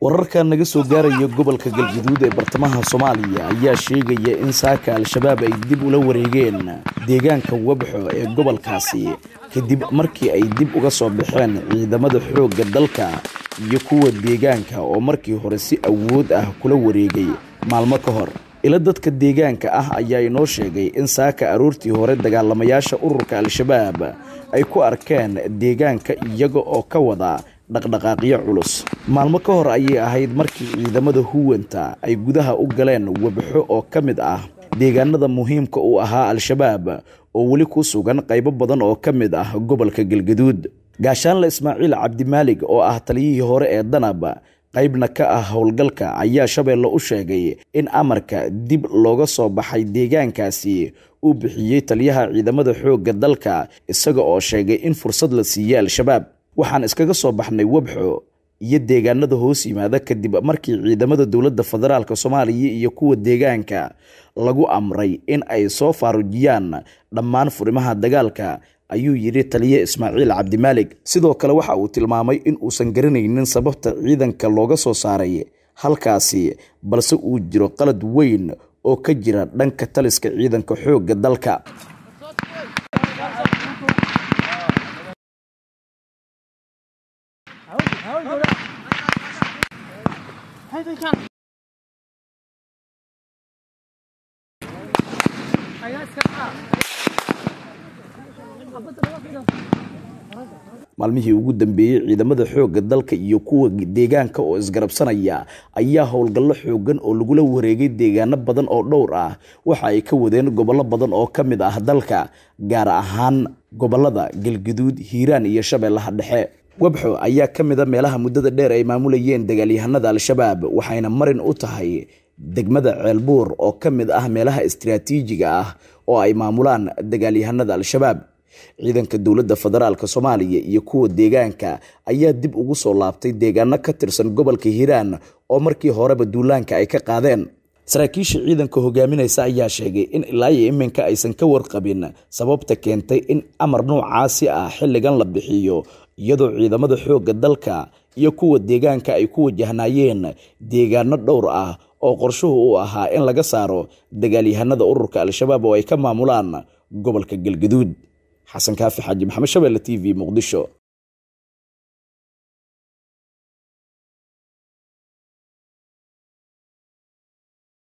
wararka naga soo gaaraya gobolka galgaduud ee bartamaha soomaaliya ayaa sheegaya in saaka al-shabaab ay dib ula wareegeen deegaanka webxo ee gobolkaasi kadib markii ay dib uga soo baxeen ciidamada xoogga dalka iyo kuwa deegaanka oo markii hore si awood ah kula wareegay maalmo ka hor ila dadka deegaanka ah ayaa inoo sheegay in saaka aroortii hore dagaalamayaasha ururka al-shabaab ay ku arkeen deegaanka iyaga oo ka wada dhaqdhaqaaqyo culus maalmo ka hor ayay ahayd markii ciidamada huwanta ay gudaha u galeen webxo oo ka mid ah deegaanada muhiimka u ahaa al-shabaab oo weli ku sugan qaybo badan oo ka mid ah gobolka galgaduud gaashaanle ismaaciil cabdimaalig oo ah taliyihii hore ee danab qaybna ka ah howlgalka ayaa shabeelle u sheegay in amarka dib looga soo baxay deegaankaasi uu bixiyey taliyaha ciidamada xoogga dalka isaga oo sheegay in fursad la siiyey al-shabaab waxaan iskaga soo baxnay webxo iyo deegaanada hoos yimaada kadib markii ciidamada dowladda federaalk soomaaliya iyo kuwa deegaanka lagu amray in ay soo faarujiyaan dhammaan furimaha dagaalka ayuu yidhi taliye ismaaciil cabdimaalig sidoo kale waxa uu tilmaamay in uusan garanaynin sababta ciidanka looga soo saaray halkaasi balse uu jiro qalad weyn oo ka jira dhanka taliska ciidanka xoogga dalka Hoi, door. Hoi, door. maalmihii ugu dambeeyey ciidamada xoogga dalka iyo kuwa deegaanka oo isgarabsanaya ayaa howlgallo xooggan oo lagula wareegay deegaano badan oo dhowr ah waxa ay ka wadeen gobollo badan oo ka mid ah dalka gaar ahaan gobollada galguduud hiiraan iyo shabeellaha dhexe webxo ayaa ka mid a meelaha muddada dheer ay maamulayeen dagaalyahanada al-shabaab waxayna marin u tahay degmada ceelbuur oo ka mid ah meelaha istaraatiijiga ah oo ay maamulaan dagaalyahanada al-shabaab ciidanka dowladda federaalka soomaaliya iyo kuwa deegaanka ayaa dib ugu soo laabtay deegaano ka tirsan gobolka hiiraan oo markii horeba duulaanka ay ka qaadeen saraakiisha ciidanka hogaaminaysa ayaa sheegay in ilaa iyo iminka aysan ka warqabin sababta keentay in amar nuucaasi ah xilligan la bixiyo iyadoo ciidamada xoogga dalka iyo kuwa deegaanka ay ku wajahnaayeen deegaano dhowr ah oo qorshuhu uu ahaa in laga saaro dagaalyahanada ururka al-shabaab oo ay ka maamulaan gobolka galgaduud xasan kaafi xaaji maxamed shabelle t v muqdisho